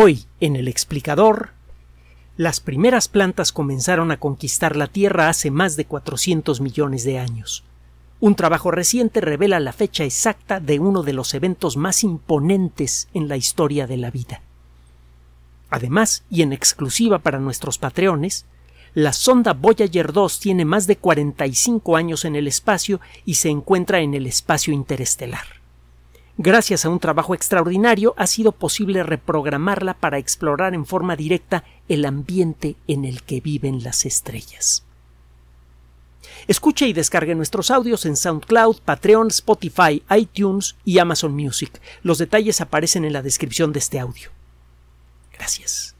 Hoy, en el explicador, las primeras plantas comenzaron a conquistar la Tierra hace más de 400 millones de años. Un trabajo reciente revela la fecha exacta de uno de los eventos más imponentes en la historia de la vida. Además, y en exclusiva para nuestros patreones, la sonda Voyager 2 tiene más de 45 años en el espacio y se encuentra en el espacio interestelar. Gracias a un trabajo extraordinario ha sido posible reprogramarla para explorar en forma directa el ambiente en el que viven las estrellas. Escuche y descargue nuestros audios en SoundCloud, Patreon, Spotify, iTunes y Amazon Music. Los detalles aparecen en la descripción de este audio. Gracias.